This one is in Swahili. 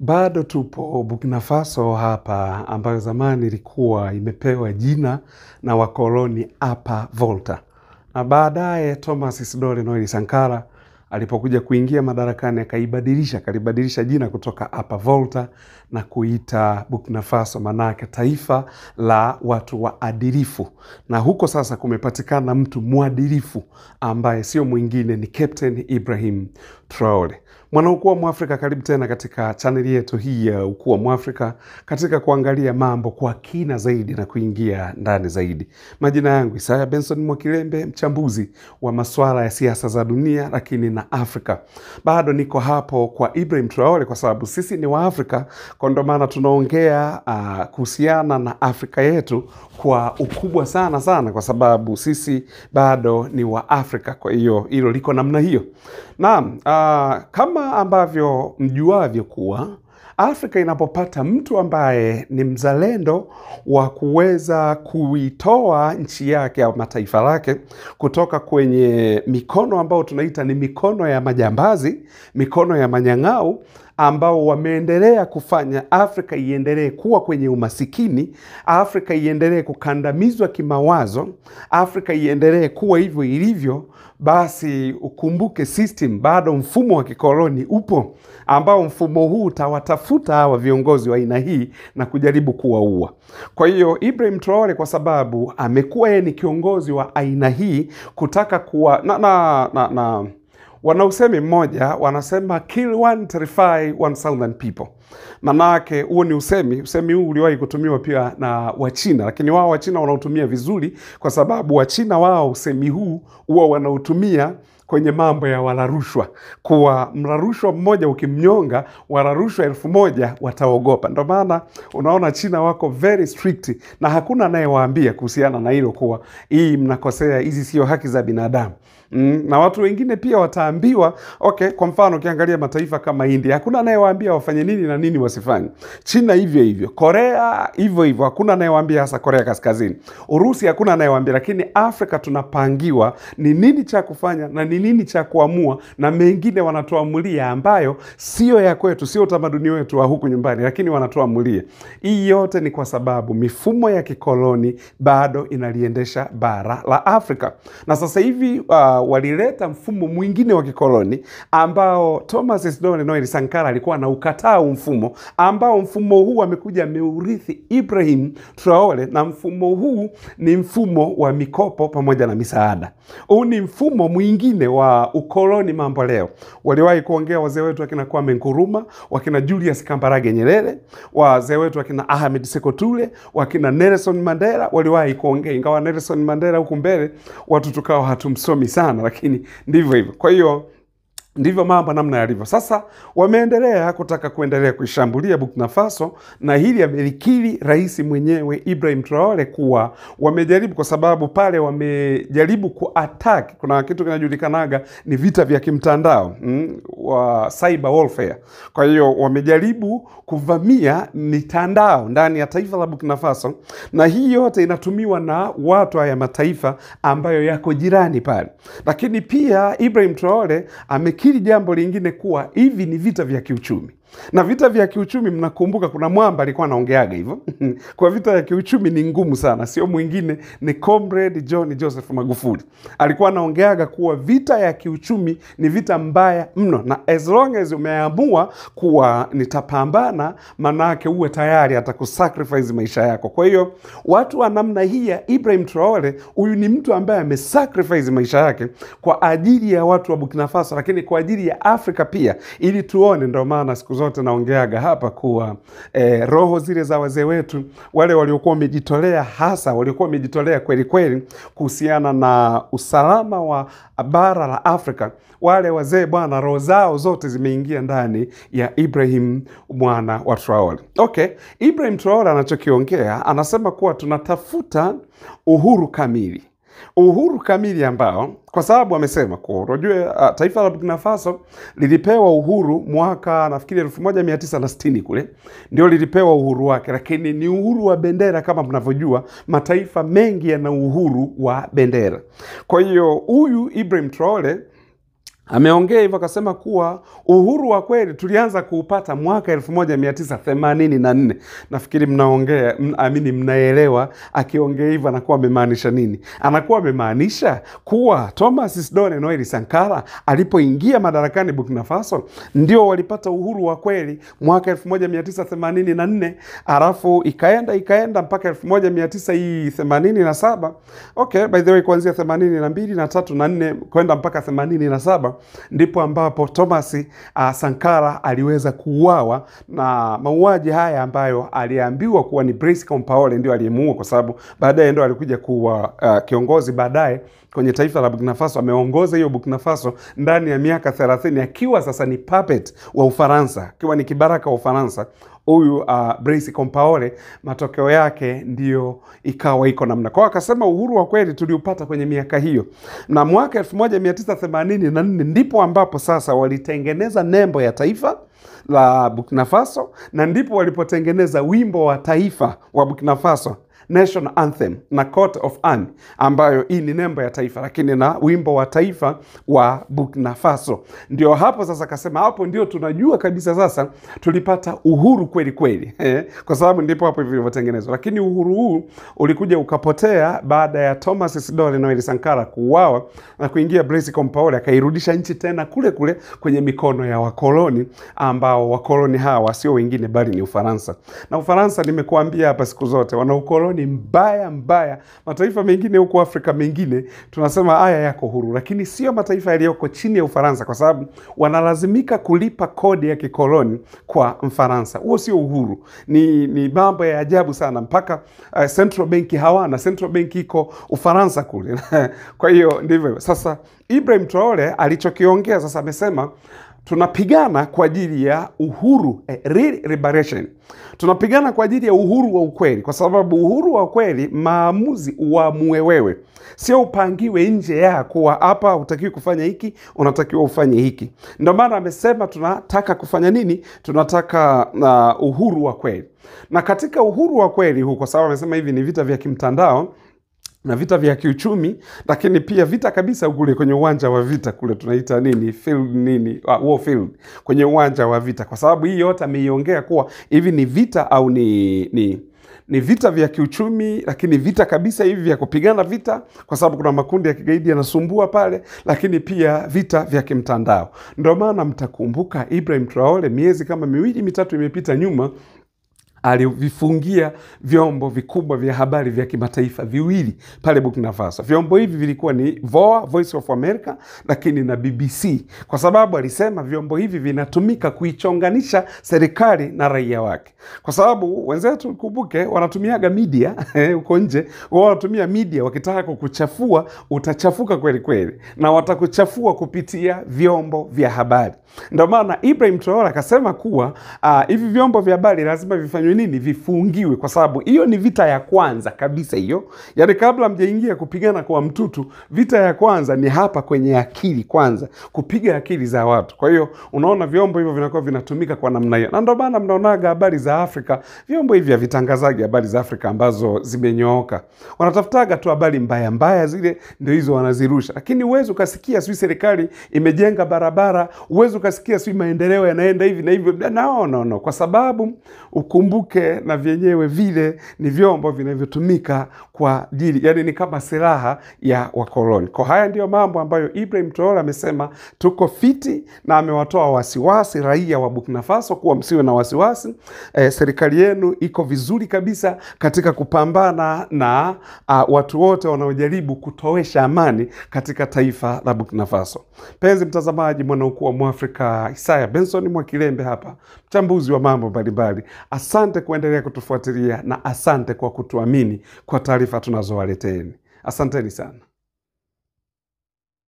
Bado tupo Burkina Faso hapa ambayo zamani ilikuwa imepewa jina na wakoloni Apa Volta, na baadaye Thomas Isidore Noel Sankara alipokuja kuingia madarakani akaibadilisha, kalibadilisha jina kutoka Apa Volta na kuita Burkina Faso manake taifa la watu waadilifu, na huko sasa kumepatikana mtu mwadilifu ambaye sio mwingine ni Captain Ibrahim Traore. Mwana Ukuu wa Mwafrika, karibu tena katika chaneli yetu hii ya Ukuu wa Mwafrika katika kuangalia mambo kwa kina zaidi na kuingia ndani zaidi. Majina yangu Isaya Benson Mwakilembe, mchambuzi wa masuala ya siasa za dunia lakini na Afrika. Bado niko hapo kwa Ibrahim Traore kwa sababu sisi ni Waafrika, kwa ndo maana tunaongea uh, kuhusiana na Afrika yetu kwa ukubwa sana sana, kwa sababu sisi bado ni wa Afrika. Kwa hiyo hilo liko namna hiyo. Naam, uh, kama ambavyo mjuavyo kuwa Afrika inapopata mtu ambaye ni mzalendo wa kuweza kuitoa nchi yake au mataifa lake kutoka kwenye mikono ambayo tunaita ni mikono ya majambazi, mikono ya manyang'au ambao wameendelea kufanya Afrika iendelee kuwa kwenye umasikini, Afrika iendelee kukandamizwa kimawazo, Afrika iendelee kuwa hivyo ilivyo, basi ukumbuke system, bado mfumo wa kikoloni upo, ambao mfumo huu utawatafuta hawa viongozi wa aina hii na kujaribu kuwaua. Kwa hiyo Ibrahim Traore kwa sababu amekuwa yeye ni kiongozi wa aina hii kutaka kuwa na, na, na, na Wana usemi mmoja wanasema kill one terrify 1000 people. Manake huo ni usemi, usemi huu uliwahi kutumiwa pia na Wachina, lakini wao Wachina wanautumia vizuri, kwa sababu Wachina wao usemi huu huwa wanautumia kwenye mambo ya wararushwa, kuwa mrarushwa mmoja ukimnyonga wararushwa elfu moja wataogopa. Ndo maana unaona China wako very strict, na hakuna anayewaambia kuhusiana na hilo kuwa hii mnakosea, hizi sio haki za binadamu. Mm, na watu wengine pia wataambiwa okay. Kwa mfano ukiangalia mataifa kama India, hakuna anayewaambia wafanye nini na nini wasifanye. China hivyo hivyo, Korea hivyo hivyo, hakuna anayewaambia, hasa Korea Kaskazini. Urusi hakuna anayewaambia, lakini Afrika tunapangiwa ni nini cha kufanya na ni ni nini cha kuamua, na mengine wanatuamulia ambayo sio ya kwetu, sio utamaduni wetu wa huku nyumbani, lakini wanatuamulia. Hii yote ni kwa sababu mifumo ya kikoloni bado inaliendesha bara la Afrika, na sasa hivi uh, walileta mfumo mwingine wa kikoloni ambao Thomas Isidore Noel Sankara alikuwa anaukataa mfumo, ambao mfumo huu amekuja ameurithi Ibrahim Traore, na mfumo huu ni mfumo wa mikopo pamoja na misaada. Huu ni mfumo mwingine wa ukoloni mambo leo. Waliwahi kuongea wazee wetu wakina Kwame Nkuruma, wakina Julius Kambarage Nyerere, wazee wetu wakina Ahmed sekotule wakina Nelson Mandela waliwahi kuongea, ingawa Nelson Mandela huku mbele watu tukawa hatumsomi sana, lakini ndivyo hivyo. Kwa hiyo Ndivyo mambo namna yalivyo sasa. Wameendelea kutaka kuendelea kuishambulia Burkina Faso, na hili amelikiri rais mwenyewe Ibrahim Traore kuwa wamejaribu, kwa sababu pale wamejaribu kuattack. Kuna kitu kinajulikanaga ni vita vya kimtandao mm, wa cyber warfare. Kwa hiyo wamejaribu kuvamia mitandao ndani ya taifa la Burkina Faso, na hii yote inatumiwa na watu haya mataifa ambayo yako jirani pale, lakini pia Ibrahim Traore ame Nimekiri jambo lingine kuwa hivi ni vita vya kiuchumi na vita vya kiuchumi, mnakumbuka kuna mwamba alikuwa anaongeaga hivyo kwa vita ya kiuchumi ni ngumu sana, sio mwingine ni comrade John Joseph Magufuli. Alikuwa anaongeaga kuwa vita ya kiuchumi ni vita mbaya mno, na as long as umeamua kuwa nitapambana, manake uwe tayari hata kusacrifice maisha yako. Kwa hiyo watu wa namna hii ya Ibrahim Traore, huyu ni mtu ambaye amesacrifice maisha yake kwa ajili ya watu wa Burkina Faso, lakini kwa ajili ya Afrika pia, ili tuone, ndio maana siku zote naongeaga hapa kuwa e, roho zile za wazee wetu wale waliokuwa wamejitolea, hasa waliokuwa wamejitolea kweli kweli kuhusiana na usalama wa bara la Afrika, wale wazee bwana, roho zao zote zimeingia ndani ya Ibrahim mwana wa Traore. Okay, Ibrahim Traore anachokiongea anasema kuwa tunatafuta uhuru kamili uhuru kamili ambao kwa sababu amesema kuwa unajua uh, taifa la Burkina Faso lilipewa uhuru mwaka nafikiri 1960 kule ndio lilipewa uhuru wake, lakini ni uhuru wa bendera. Kama mnavyojua mataifa mengi yana uhuru wa bendera. Kwa hiyo huyu Ibrahim Traore Ameongea hivyo akasema kuwa uhuru wa kweli tulianza kuupata mwaka 1984. Nafikiri mnaongea amini, mnaelewa akiongea hivyo anakuwa amemaanisha nini? Anakuwa amemaanisha kuwa Thomas sdone noeli Sankara alipoingia madarakani Burkina Faso ndio walipata uhuru wa kweli mwaka 1984, alafu ikaenda ikaenda mpaka 1987. Okay, by the way, kuanzia 82 na 3 na 4 kwenda mpaka 87 ndipo ambapo Thomas uh, Sankara aliweza kuuawa, na mauaji haya ambayo aliambiwa kuwa ni Blaise Compaore ndio aliyemuua, kwa sababu baadaye ndio alikuja kuwa uh, kiongozi baadaye kwenye taifa la Burkina Faso. Ameongoza hiyo Burkina Faso ndani ya miaka 30 akiwa sasa ni puppet wa Ufaransa, akiwa ni kibaraka wa Ufaransa huyu uh, Blaise Compaore, matokeo yake ndiyo ikawa iko namna kwao. Akasema uhuru wa kweli tuliupata kwenye miaka hiyo, na mwaka 1984 ndipo ambapo sasa walitengeneza nembo ya taifa la Burkina Faso na ndipo walipotengeneza wimbo wa taifa wa Burkina Faso national anthem na coat of arm ambayo hii ni nembo ya taifa, lakini na wimbo wa taifa wa Burkina Faso. Ndio hapo sasa kasema, hapo ndio tunajua kabisa sasa tulipata uhuru kweli kweli, eh, kwa sababu ndipo hapo hivi vilivyotengenezwa. Lakini uhuru huu ulikuja ukapotea baada ya Thomas Isidore Noel Sankara kuuawa na kuingia Blaise Compaoré akairudisha nchi tena kule kule kwenye mikono ya wakoloni, ambao wakoloni hawa sio wengine bali ni Ufaransa. Na Ufaransa nimekuambia hapa siku zote wana ukoloni ni mbaya mbaya. Mataifa mengine huko Afrika mengine tunasema haya yako huru, lakini sio mataifa yaliyoko chini ya Ufaransa, kwa sababu wanalazimika kulipa kodi ya kikoloni kwa Mfaransa. Huo sio uhuru, ni, ni mambo ya ajabu sana. Mpaka uh, central bank hawana, central bank iko Ufaransa kule. Kwa hiyo ndivyo sasa Ibrahim Traore alichokiongea sasa, amesema tunapigana kwa ajili ya uhuru eh, real liberation. Tunapigana kwa ajili ya uhuru wa ukweli, kwa sababu uhuru wa ukweli, maamuzi uamue wewe, sio upangiwe nje ya kuwa hapa utakiwi kufanya hiki, unatakiwa ufanye hiki. Ndio maana amesema tunataka kufanya nini? Tunataka uh, uhuru wa kweli, na katika uhuru wa kweli huu, kwa sababu amesema hivi ni vita vya kimtandao na vita vya kiuchumi, lakini pia vita kabisa kule kwenye uwanja wa vita kule tunaita nini field nini ah, war field, kwenye uwanja wa vita, kwa sababu hii yote ameiongea kuwa hivi ni vita au ni, ni ni vita vya kiuchumi, lakini vita kabisa hivi vya kupigana vita, kwa sababu kuna makundi ya kigaidi yanasumbua pale, lakini pia vita vya kimtandao. Ndio maana mtakumbuka Ibrahim Traore, miezi kama miwili mitatu imepita nyuma, alivifungia vyombo vikubwa vya habari vya kimataifa viwili pale Burkina Faso. Vyombo hivi vilikuwa ni VOA, Voice of America, lakini na BBC, kwa sababu alisema vyombo hivi vinatumika kuichonganisha serikali na raia wake, kwa sababu wenzetu, kumbuke, wanatumiaga media eh, huko nje, wao wanatumia media wakitaka kukuchafua, utachafuka kweli kweli, na watakuchafua kupitia vyombo vya habari. Ndio maana Ibrahim Traore akasema kuwa ah, hivi uh, vyombo vya habari lazima vifanywe nini vifungiwe, kwa sababu hiyo ni vita ya kwanza kabisa hiyo. Yani kabla mjaingia kupigana kwa mtutu, vita ya kwanza ni hapa kwenye akili kwanza, kupiga akili za watu. Kwa hiyo unaona vyombo hivyo vinakuwa vinatumika kwa namna hiyo, na ndio maana mnaonaga habari za Afrika, vyombo hivi havitangazaji habari za Afrika ambazo zimenyooka, wanatafutaga tu habari mbaya mbaya, zile ndio hizo wanazirusha. Lakini uwezi ukasikia sijui serikali imejenga barabara, uwezi ukasikia sijui maendeleo yanaenda hivi na hivyo, no, no, no, kwa sababu ukumbu tukumbuke na vyenyewe vile ni vyombo vinavyotumika kwa ajili, yani ni kama silaha ya wakoloni. Kwa haya ndiyo mambo ambayo Ibrahim Traore amesema tuko fiti, na amewatoa wasiwasi raia wa Burkina Faso kuwa msiwe na wasiwasi e, serikali yenu iko vizuri kabisa katika kupambana na a, ah, watu wote wanaojaribu kutowesha amani katika taifa la Burkina Faso. Mpenzi mtazamaji, mwana ukuu wa Mwafrika Isaya Benson Mwakilembe hapa, mchambuzi wa mambo mbalimbali. Asante. Asante kuendelea kutufuatilia na asante kwa kutuamini kwa taarifa tunazowaleteni Asanteni sana.